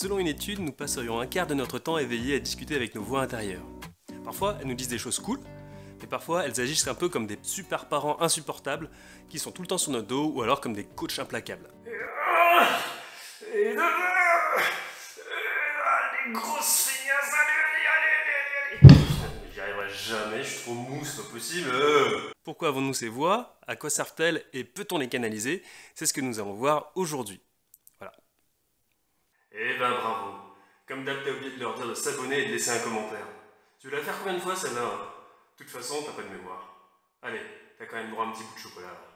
Selon une étude, nous passerions un quart de notre temps éveillés à discuter avec nos voix intérieures. Parfois, elles nous disent des choses cool, mais parfois, elles agissent un peu comme des super parents insupportables qui sont tout le temps sur notre dos ou alors comme des coachs implacables. J'y arriverai jamais, je suis trop mou, c'est pas possible. Pourquoi avons-nous ces voix À quoi servent-elles Et peut-on les canaliser C'est ce que nous allons voir aujourd'hui. Eh ben bravo. Comme d'hab, t'as oublié de leur dire de s'abonner et de laisser un commentaire. Tu veux la faire combien de fois celle-là hein De toute façon, t'as pas de mémoire. Allez, t'as quand même droit à un petit bout de chocolat.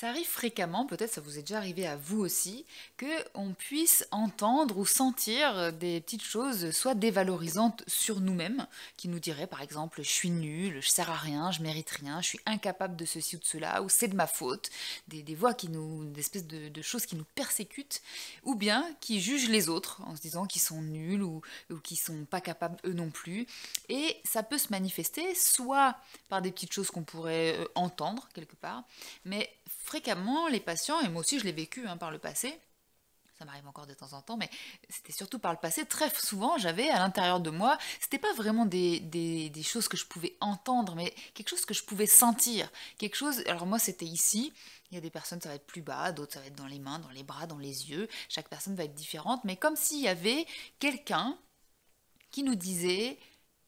Ça arrive fréquemment, peut-être ça vous est déjà arrivé à vous aussi, que on puisse entendre ou sentir des petites choses soit dévalorisantes sur nous-mêmes, qui nous diraient par exemple je suis nul, je sers à rien, je mérite rien, je suis incapable de ceci ou de cela, ou c'est de ma faute, des, voix qui nous, des espèces de, choses qui nous persécutent, ou bien qui jugent les autres en se disant qu'ils sont nuls ou, ou qu'ils sont pas capables eux non plus, et ça peut se manifester soit par des petites choses qu'on pourrait euh, entendre quelque part, mais fréquemment, les patients, et moi aussi je l'ai vécu hein, par le passé, ça m'arrive encore de temps en temps, mais c'était surtout par le passé. Très souvent, j'avais à l'intérieur de moi, c'était pas vraiment des, des, choses que je pouvais entendre, mais quelque chose que je pouvais sentir. Quelque chose. Alors, moi, c'était ici. Il y a des personnes, ça va être plus bas, d'autres, ça va être dans les mains, dans les bras, dans les yeux. Chaque personne va être différente, mais comme s'il y avait quelqu'un qui nous disait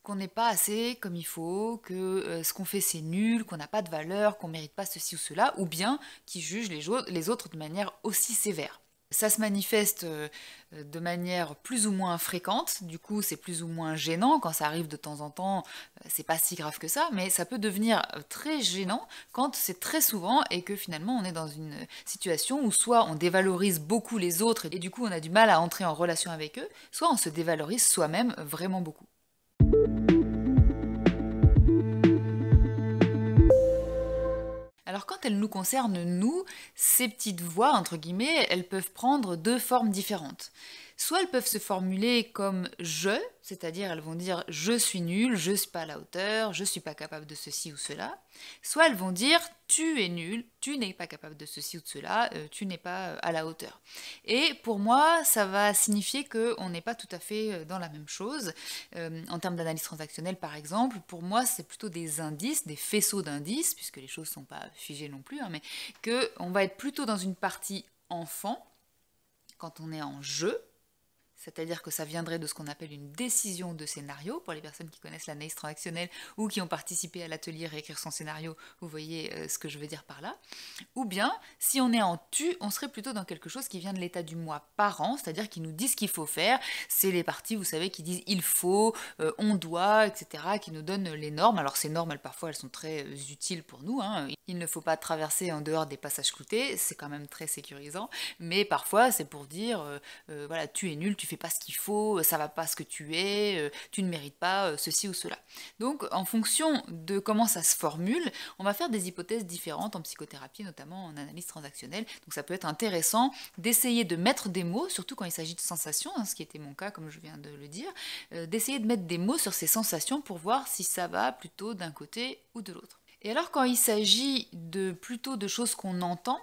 qu'on n'est pas assez comme il faut, que euh, ce qu'on fait c'est nul, qu'on n'a pas de valeur, qu'on mérite pas ceci ou cela, ou bien qui juge les, les autres de manière aussi sévère. Ça se manifeste euh, de manière plus ou moins fréquente, du coup c'est plus ou moins gênant, quand ça arrive de temps en temps, euh, c'est pas si grave que ça, mais ça peut devenir très gênant quand c'est très souvent et que finalement on est dans une situation où soit on dévalorise beaucoup les autres et du coup on a du mal à entrer en relation avec eux, soit on se dévalorise soi-même vraiment beaucoup. elles nous concernent nous. Ces petites voix, entre guillemets, elles peuvent prendre deux formes différentes. Soit elles peuvent se formuler comme je, c'est-à-dire elles vont dire je suis nul, je suis pas à la hauteur, je suis pas capable de ceci ou cela. Soit elles vont dire tu es nul, tu n'es pas capable de ceci ou de cela, euh, tu n'es pas euh, à la hauteur. Et pour moi, ça va signifier qu'on n'est pas tout à fait euh, dans la même chose. en termes d'analyse transactionnelle, par exemple, pour moi, c'est plutôt des indices, des faisceaux d'indices, puisque les choses ne sont pas figées non plus, hein, mais qu'on va être plutôt dans une partie enfant, quand on est en jeu, c'est-à-dire que ça viendrait de ce qu'on appelle une décision de scénario, pour les personnes qui connaissent l'analyse transactionnelle ou qui ont participé à l'atelier Réécrire son scénario, vous voyez euh, ce que je veux dire par là. Ou bien, si on est en tu, on serait plutôt dans quelque chose qui vient de l'état du moi an, c'est-à-dire qui nous dit ce qu'il faut faire. C'est les parties, vous savez, qui disent il faut, euh, on doit, etc., qui nous donnent les normes. Alors ces normes, parfois, elles sont très euh, utiles pour nous. Hein. Il ne faut pas traverser en dehors des passages cloutés, c'est quand même très sécurisant. Mais parfois, c'est pour dire, voilà, tu es nul, tu fais fais pas ce qu'il faut, euh, ça va pas ce que tu es, euh, tu ne mérites pas euh, ceci ou cela. Donc en fonction de comment ça se formule, on va faire des hypothèses différentes en psychothérapie, notamment en analyse transactionnelle. Donc ça peut être intéressant d'essayer de mettre des mots, surtout quand il s'agit de sensations, hein, ce qui était mon cas comme je viens de le dire, d'essayer de mettre des mots sur ces sensations pour voir si ça va plutôt d'un côté ou de l'autre. Et alors quand il s'agit de plutôt de choses qu'on entend,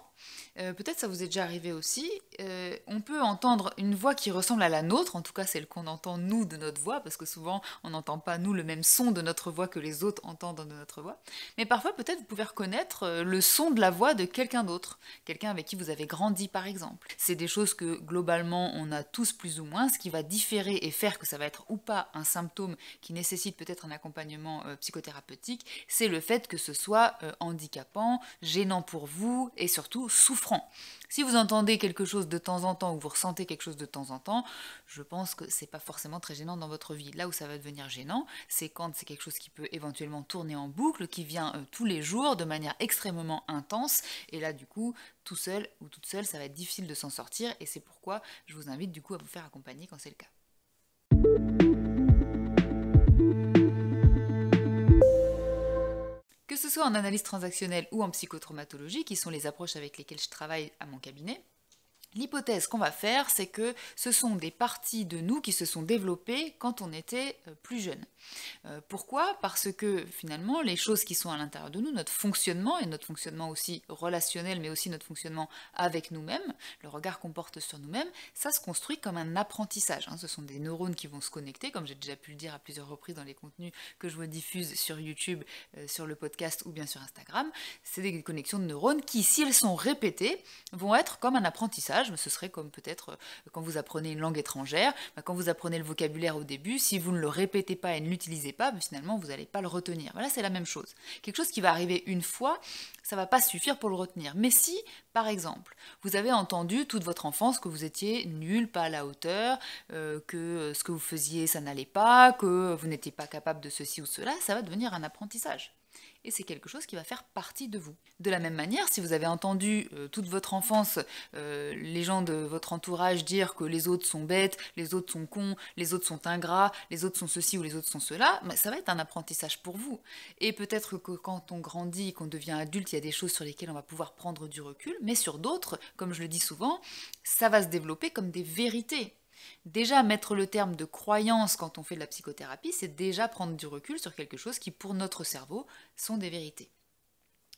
euh, peut-être ça vous est déjà arrivé aussi. Euh, on peut entendre une voix qui ressemble à la nôtre, en tout cas le qu'on entend nous de notre voix, parce que souvent on n'entend pas nous le même son de notre voix que les autres entendent de notre voix. Mais parfois peut-être vous pouvez reconnaître euh, le son de la voix de quelqu'un d'autre, quelqu'un avec qui vous avez grandi par exemple. C'est des choses que globalement on a tous plus ou moins, ce qui va différer et faire que ça va être ou pas un symptôme qui nécessite peut-être un accompagnement psychothérapeutique, c'est le fait que ce soit handicapant, gênant pour vous et surtout souffrant. Si vous entendez quelque chose de temps en temps ou vous ressentez quelque chose de temps en temps, je pense que c'est pas forcément très gênant dans votre vie. Là où ça va devenir gênant, c'est quand c'est quelque chose qui peut éventuellement tourner en boucle, qui vient euh, tous les jours de manière extrêmement intense. Et là, du coup, tout seul ou toute seule, ça va être difficile de s'en sortir. Et c'est pourquoi je vous invite du coup à vous faire accompagner quand c'est le cas. ce soit en analyse transactionnelle ou en psychotraumatologie, qui sont les approches avec lesquelles je travaille à mon cabinet, L'hypothèse qu'on va faire, c'est que ce sont des parties de nous qui se sont développées quand on était euh, plus jeune. Euh, pourquoi Parce que finalement, les choses qui sont à l'intérieur de nous, notre fonctionnement, et notre fonctionnement aussi relationnel, mais aussi notre fonctionnement avec nous-mêmes, le regard qu'on porte sur nous-mêmes, ça se construit comme un apprentissage. Hein. Ce sont des neurones qui vont se connecter, comme j'ai déjà pu le dire à plusieurs reprises dans les contenus que je vous diffuse sur YouTube, euh, sur le podcast ou bien sur Instagram. C'est des connexions de neurones qui, s'ils sont répétées, vont être comme un apprentissage ce serait comme peut-être euh, quand vous apprenez une langue étrangère, bah, quand vous apprenez le vocabulaire au début, si vous ne le répétez pas et ne l'utilisez pas, bah, finalement vous n'allez pas le retenir. Voilà, c'est la même chose. Quelque chose qui va arriver une fois, ça va pas suffire pour le retenir. Mais si, par exemple, vous avez entendu toute votre enfance que vous étiez nul, pas à la hauteur, euh, que euh, ce que vous faisiez ça n'allait pas, que vous n'étiez pas capable de ceci ou cela, ça va devenir un apprentissage et c'est quelque chose qui va faire partie de vous. De la même manière, si vous avez entendu euh, toute votre enfance euh, les gens de votre entourage dire que les autres sont bêtes, les autres sont cons, les autres sont ingrats, les autres sont ceci ou les autres sont cela, bah, ça va être un apprentissage pour vous. Et peut-être que quand on grandit, qu'on devient adulte, il y a des choses sur lesquelles on va pouvoir prendre du recul, mais sur d'autres, comme je le dis souvent, ça va se développer comme des vérités Déjà, mettre le terme de croyance quand on fait de la psychothérapie, c'est déjà prendre du recul sur quelque chose qui, pour notre cerveau, sont des vérités.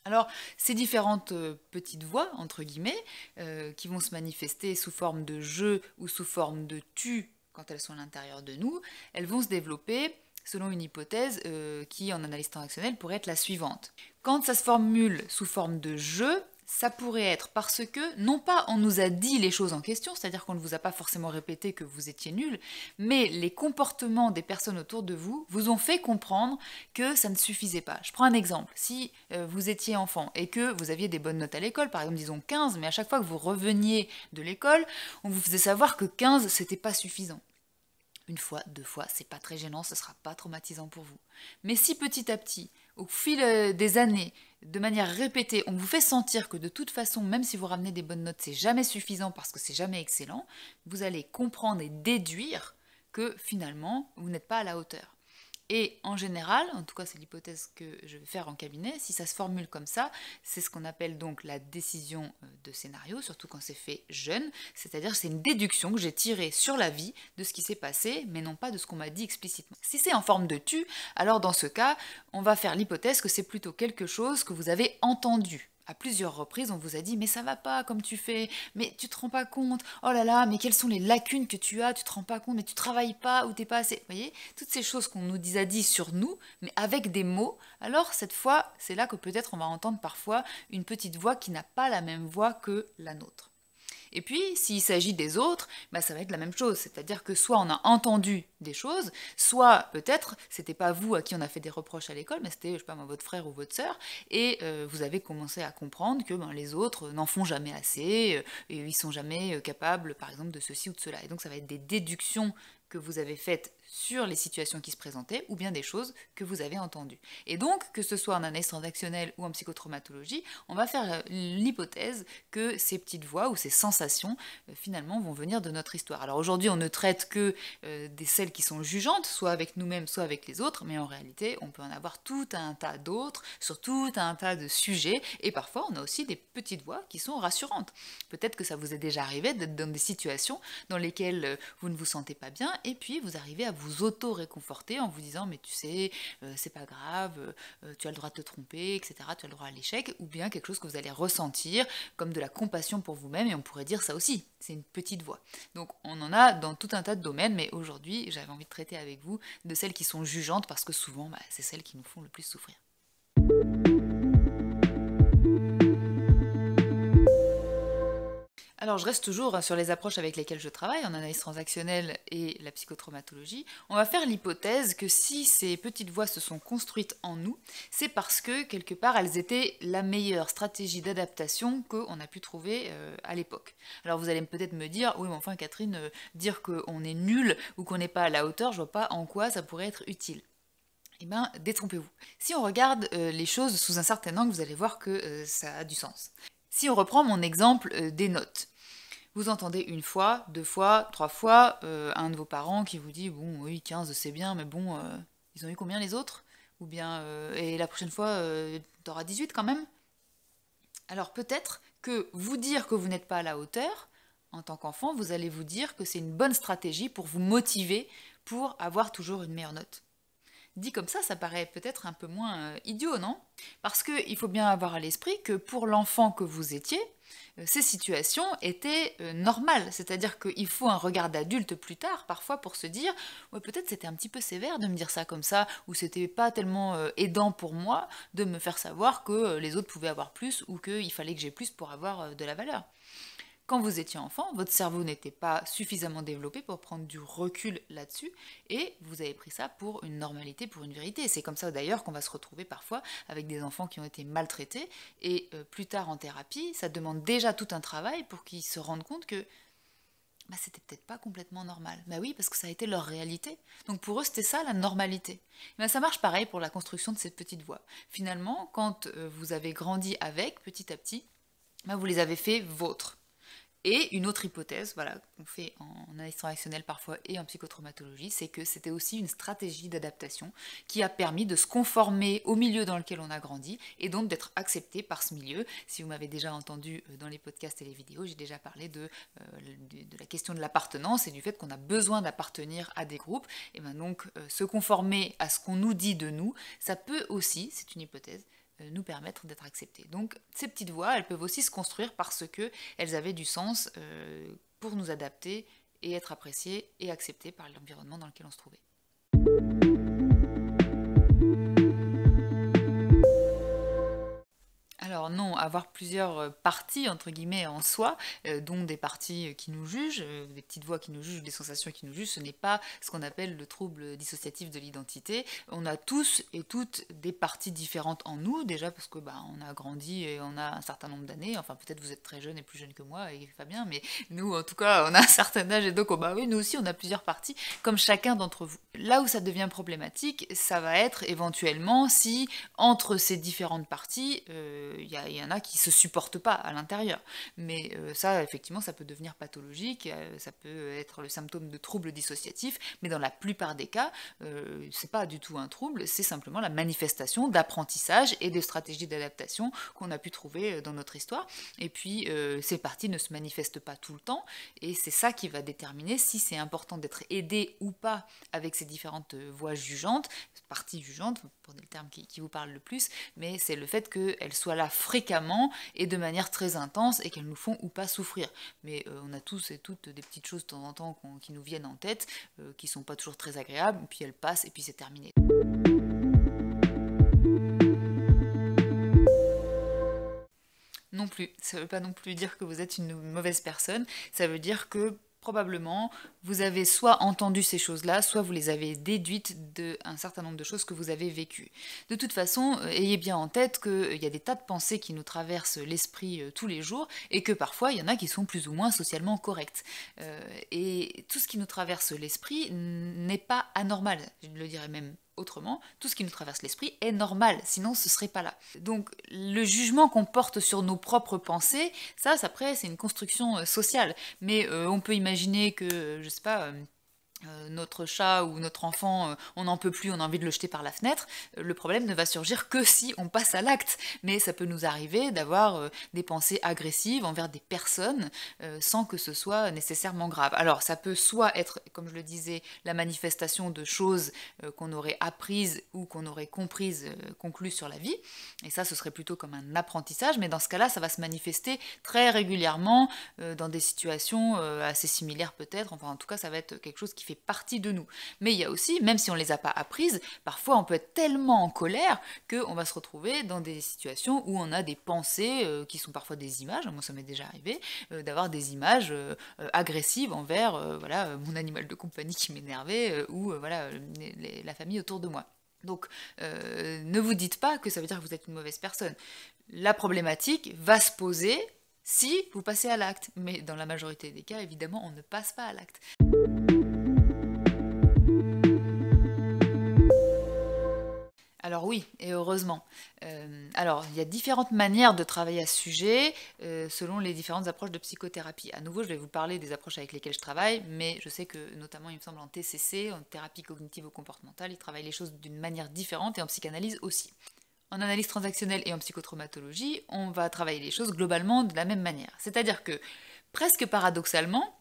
Alors, ces différentes euh, petites voix, entre guillemets, euh, qui vont se manifester sous forme de je ou sous forme de tu quand elles sont à l'intérieur de nous, elles vont se développer selon une hypothèse euh, qui, en analyse transactionnelle, pourrait être la suivante. Quand ça se formule sous forme de je, ça pourrait être parce que, non pas on nous a dit les choses en question, c'est-à-dire qu'on ne vous a pas forcément répété que vous étiez nul, mais les comportements des personnes autour de vous vous ont fait comprendre que ça ne suffisait pas. Je prends un exemple. Si euh, vous étiez enfant et que vous aviez des bonnes notes à l'école, par exemple disons 15, mais à chaque fois que vous reveniez de l'école, on vous faisait savoir que 15 c'était pas suffisant. Une fois, deux fois, c'est pas très gênant, ce sera pas traumatisant pour vous. Mais si petit à petit, au fil euh, des années, de manière répétée, on vous fait sentir que de toute façon, même si vous ramenez des bonnes notes, c'est jamais suffisant parce que c'est jamais excellent, vous allez comprendre et déduire que finalement, vous n'êtes pas à la hauteur. Et en général, en tout cas c'est l'hypothèse que je vais faire en cabinet, si ça se formule comme ça, c'est ce qu'on appelle donc la décision euh, de scénario, surtout quand c'est fait jeune, c'est-à-dire c'est une déduction que j'ai tirée sur la vie de ce qui s'est passé, mais non pas de ce qu'on m'a dit explicitement. Si c'est en forme de tu, alors dans ce cas, on va faire l'hypothèse que c'est plutôt quelque chose que vous avez entendu, à plusieurs reprises, on vous a dit mais ça va pas comme tu fais, mais tu te rends pas compte, oh là là, mais quelles sont les lacunes que tu as, tu te rends pas compte, mais tu travailles pas ou t'es pas assez. Vous voyez, toutes ces choses qu'on nous a dit sur nous, mais avec des mots, alors cette fois, c'est là que peut-être on va entendre parfois une petite voix qui n'a pas la même voix que la nôtre. Et puis, s'il s'agit des autres, bah, ça va être la même chose. C'est-à-dire que soit on a entendu des choses, soit peut-être c'était pas vous à qui on a fait des reproches à l'école, mais c'était, je sais pas votre frère ou votre sœur, et euh, vous avez commencé à comprendre que ben, les autres n'en font jamais assez, euh, et ils sont jamais euh, capables, par exemple, de ceci ou de cela. Et donc, ça va être des déductions que vous avez faites sur les situations qui se présentaient ou bien des choses que vous avez entendues. Et donc, que ce soit en analyse transactionnelle ou en psychotraumatologie, on va faire euh, l'hypothèse que ces petites voix ou ces sensations, euh, finalement, vont venir de notre histoire. Alors aujourd'hui, on ne traite que euh, des celles qui sont jugeantes, soit avec nous-mêmes, soit avec les autres, mais en réalité, on peut en avoir tout un tas d'autres, sur tout un tas de sujets, et parfois, on a aussi des petites voix qui sont rassurantes. Peut-être que ça vous est déjà arrivé d'être dans des situations dans lesquelles vous ne vous sentez pas bien, et puis vous arrivez à vous vous auto-réconforter en vous disant mais tu sais, euh, c'est pas grave, euh, tu as le droit de te tromper, etc., tu as le droit à l'échec, ou bien quelque chose que vous allez ressentir comme de la compassion pour vous-même, et on pourrait dire ça aussi, c'est une petite voix. Donc on en a dans tout un tas de domaines, mais aujourd'hui j'avais envie de traiter avec vous de celles qui sont jugeantes, parce que souvent bah, c'est celles qui nous font le plus souffrir. Alors, je reste toujours sur les approches avec lesquelles je travaille, en analyse transactionnelle et la psychotraumatologie. On va faire l'hypothèse que si ces petites voix se sont construites en nous, c'est parce que, quelque part, elles étaient la meilleure stratégie d'adaptation qu'on a pu trouver euh, à l'époque. Alors, vous allez peut-être me dire, oui, mais enfin, Catherine, euh, dire qu'on est nul ou qu'on n'est pas à la hauteur, je vois pas en quoi ça pourrait être utile. Eh bien, détrompez-vous. Si on regarde euh, les choses sous un certain angle, vous allez voir que ça a du sens. Si on reprend mon exemple des notes, vous entendez une fois, deux fois, trois fois euh, un de vos parents qui vous dit Bon, oui, 15 c'est bien, mais bon, euh, ils ont eu combien les autres Ou bien, euh, et la prochaine fois, t'auras 18 quand même Alors peut-être que vous dire que vous n'êtes pas à la hauteur, en tant qu'enfant, vous allez vous dire que c'est une bonne stratégie pour vous motiver pour avoir toujours une meilleure note. Dit comme ça, ça paraît peut-être un peu moins idiot, non Parce qu'il faut bien avoir à l'esprit que pour l'enfant que vous étiez, euh, ces situations étaient euh, normales. C'est-à-dire qu'il faut un regard d'adulte plus tard, parfois, pour se dire ouais, peut-être c'était un petit peu sévère de me dire ça comme ça, ou c'était pas tellement euh, aidant pour moi de me faire savoir que les autres pouvaient avoir plus ou qu'il fallait que j'ai plus pour avoir de la valeur. Quand vous étiez enfant, votre cerveau n'était pas suffisamment développé pour prendre du recul là-dessus et vous avez pris ça pour une normalité, pour une vérité. C'est comme ça d'ailleurs qu'on va se retrouver parfois avec des enfants qui ont été maltraités et euh, plus tard en thérapie, ça demande déjà tout un travail pour qu'ils se rendent compte que bah, c'était peut-être pas complètement normal. Bah oui, parce que ça a été leur réalité. Donc pour eux, c'était ça la normalité. Mais ça marche pareil pour la construction de cette petite voix. Finalement, quand euh, vous avez grandi avec, petit à petit, bah, vous les avez fait vôtres. Et une autre hypothèse, voilà, qu'on fait en analyse transactionnelle parfois et en psychotraumatologie, c'est que c'était aussi une stratégie d'adaptation qui a permis de se conformer au milieu dans lequel on a grandi et donc d'être accepté par ce milieu. Si vous m'avez déjà entendu euh, dans les podcasts et les vidéos, j'ai déjà parlé euh, de, la question de l'appartenance et du fait qu'on a besoin d'appartenir à des groupes. Et ben donc, euh, se conformer à ce qu'on nous dit de nous, ça peut aussi, c'est une hypothèse, euh, nous permettre d'être acceptés. Donc ces petites voix, elles peuvent aussi se construire parce que elles avaient du sens euh, pour nous adapter et être appréciées et acceptées par l'environnement dans lequel on se trouvait. Alors non, avoir plusieurs euh, parties, entre guillemets, en soi, euh, dont des parties euh, qui nous jugent, des petites voix qui nous jugent, des sensations qui nous jugent, ce n'est pas ce qu'on appelle le trouble dissociatif de l'identité. On a tous et toutes des parties différentes en nous, déjà parce que bah, on a grandi et on a un certain nombre d'années, enfin peut-être vous êtes très jeune et plus jeune que moi, et Fabien, mais nous en tout cas on a un certain âge et donc oh, bah oui, nous aussi on a plusieurs parties, comme chacun d'entre vous. Là où ça devient problématique, ça va être éventuellement si entre ces différentes parties, il y, en a qui se supportent pas à l'intérieur. Mais euh, ça, effectivement, ça peut devenir pathologique, euh, ça peut être le symptôme de troubles dissociatifs, mais dans la plupart des cas, euh, c'est pas du tout un trouble, c'est simplement la manifestation d'apprentissage et de stratégie d'adaptation qu'on a pu trouver dans notre histoire. Et puis, ces parties ne se manifestent pas tout le temps, et c'est ça qui va déterminer si c'est important d'être aidé ou pas avec ces différentes voies jugeantes, partie du pour le terme qui, vous parle le plus, mais c'est le fait qu'elles soient là fréquemment et de manière très intense et qu'elles nous font ou pas souffrir. Mais euh, on a tous et toutes des petites choses de temps en temps qui nous viennent en tête, euh, qui sont pas toujours très agréables, puis elles passent et puis c'est terminé. Non plus, ça veut pas non plus dire que vous êtes une mauvaise personne, ça veut dire que probablement, vous avez soit entendu ces choses-là, soit vous les avez déduites d'un certain nombre de choses que vous avez vécues. De toute façon, euh, ayez bien en tête qu'il euh, y a des tas de pensées qui nous traversent l'esprit euh, tous les jours et que parfois, il y en a qui sont plus ou moins socialement correctes. et tout ce qui nous traverse l'esprit n'est pas anormal, je le dirais même Autrement, tout ce qui nous traverse l'esprit est normal, sinon ce serait pas là. Donc le jugement qu'on porte sur nos propres pensées, ça, ça après, c'est une construction euh, sociale. Mais euh, on peut imaginer que, je sais pas, euh, euh, notre chat ou notre enfant, euh, on n'en peut plus, on a envie de le jeter par la fenêtre, euh, le problème ne va surgir que si on passe à l'acte. Mais ça peut nous arriver d'avoir des pensées agressives envers des personnes sans que ce soit nécessairement grave. Alors ça peut soit être, comme je le disais, la manifestation de choses qu'on aurait apprises ou qu'on aurait comprises, conclues sur la vie, et ça ce serait plutôt comme un apprentissage, mais dans ce cas-là ça va se manifester très régulièrement dans des situations assez similaires peut-être, enfin en tout cas ça va être quelque chose qui fait partie de nous. Mais il y a aussi, même si on ne les a pas apprises, parfois on peut être tellement en colère qu'on va se retrouver dans des situations où on a des pensées euh, qui sont parfois des images, moi ça m'est déjà arrivé, euh, d'avoir des images euh, agressives envers voilà, mon animal de compagnie qui m'énervait ou voilà, la famille autour de moi. Donc ne vous dites pas que ça veut dire que vous êtes une mauvaise personne. La problématique va se poser si vous passez à l'acte. Mais dans la majorité des cas, évidemment, on ne passe pas à l'acte. Alors oui, et heureusement. Euh, alors, il y a différentes manières de travailler à ce sujet euh, selon les différentes approches de psychothérapie. À nouveau, je vais vous parler des approches avec lesquelles je travaille, mais je sais que notamment, il me semble, en TCC, en thérapie cognitive ou comportementale, ils travaillent les choses d'une manière différente et en psychanalyse aussi. En analyse transactionnelle et en psychotraumatologie, on va travailler les choses globalement de la même manière. C'est-à-dire que, presque paradoxalement,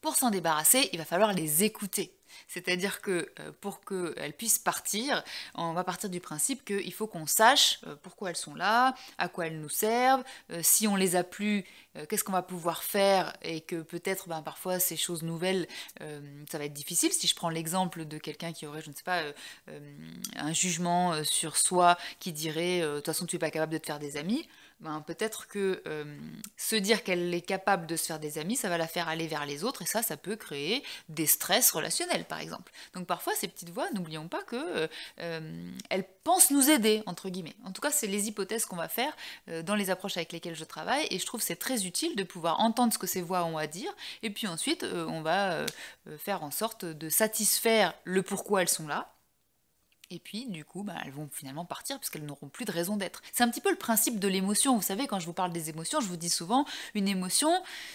pour s'en débarrasser, il va falloir les écouter. C'est-à-dire que euh, pour qu'elles puissent partir, on va partir du principe qu'il faut qu'on sache euh, pourquoi elles sont là, à quoi elles nous servent, euh, si on les a plu, qu'est-ce qu'on va pouvoir faire et que peut-être ben, parfois ces choses nouvelles, ça va être difficile. Si je prends l'exemple de quelqu'un qui aurait, je ne sais pas, un jugement sur soi qui dirait, de toute façon tu n'es pas capable de te faire des amis ben, peut-être que euh, se dire qu'elle est capable de se faire des amis, ça va la faire aller vers les autres et ça, ça peut créer des stress relationnels par exemple. Donc parfois ces petites voix, n'oublions pas qu'elles euh, euh, pensent nous aider entre guillemets. En tout cas, c'est les hypothèses qu'on va faire dans les approches avec lesquelles je travaille et je trouve c'est très utile de pouvoir entendre ce que ces voix ont à dire et puis ensuite on va faire en sorte de satisfaire le pourquoi elles sont là et puis, du coup, bah, elles vont finalement partir puisqu'elles n'auront plus de raison d'être. C'est un petit peu le principe de l'émotion. Vous savez, quand je vous parle des émotions, je vous dis souvent, une émotion,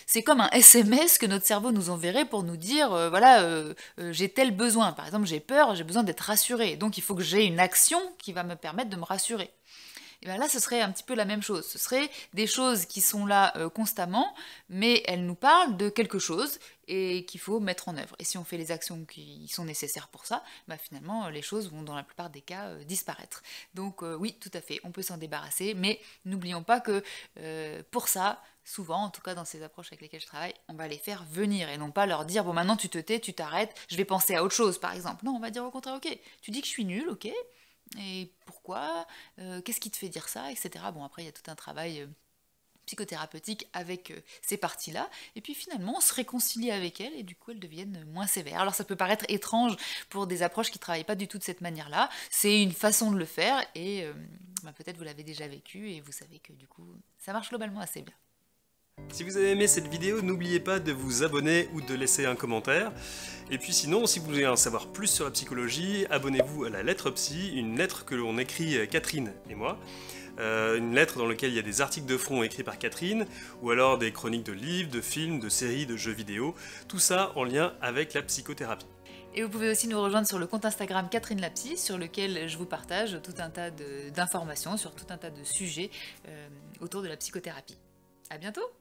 c'est comme un SMS que notre cerveau nous enverrait pour nous dire, euh, voilà, euh, euh, j'ai tel besoin. Par exemple, j'ai peur, j'ai besoin d'être rassuré. Donc, il faut que j'ai une action qui va me permettre de me rassurer. Et ben là, ce serait un petit peu la même chose. Ce serait des choses qui sont là euh, constamment, mais elles nous parlent de quelque chose et qu'il faut mettre en œuvre. Et si on fait les actions qui sont nécessaires pour ça, bah, finalement, euh, les choses vont dans la plupart des cas euh, disparaître. Donc oui, tout à fait, on peut s'en débarrasser, mais n'oublions pas que pour ça, souvent, en tout cas dans ces approches avec lesquelles je travaille, on va les faire venir et non pas leur dire, bon maintenant tu te tais, tu t'arrêtes, je vais penser à autre chose, par exemple. Non, on va dire au contraire, ok, tu dis que je suis nulle, ok, et pourquoi, euh, qu'est-ce qui te fait dire ça, etc. Bon, après, il y a tout un travail euh, psychothérapeutique avec euh, ces parties-là, et puis finalement on se réconcilie avec elles et du coup elles deviennent moins sévères. Alors ça peut paraître étrange pour des approches qui ne travaillent pas du tout de cette manière-là, c'est une façon de le faire et bah, peut-être vous l'avez déjà vécu et vous savez que du coup ça marche globalement assez bien. Si vous avez aimé cette vidéo, n'oubliez pas de vous abonner ou de laisser un commentaire. Et puis sinon, si vous voulez en savoir plus sur la psychologie, abonnez-vous à la lettre psy, une lettre que l'on écrit euh, Catherine et moi. Euh, une lettre dans laquelle il y a des articles de fond écrits par Catherine, ou alors des chroniques de livres, de films, de séries, de jeux vidéo, tout ça en lien avec la psychothérapie. Et vous pouvez aussi nous rejoindre sur le compte Instagram Catherine Lapsy, sur lequel je vous partage tout un tas d'informations sur tout un tas de sujets euh, autour de la psychothérapie. A bientôt!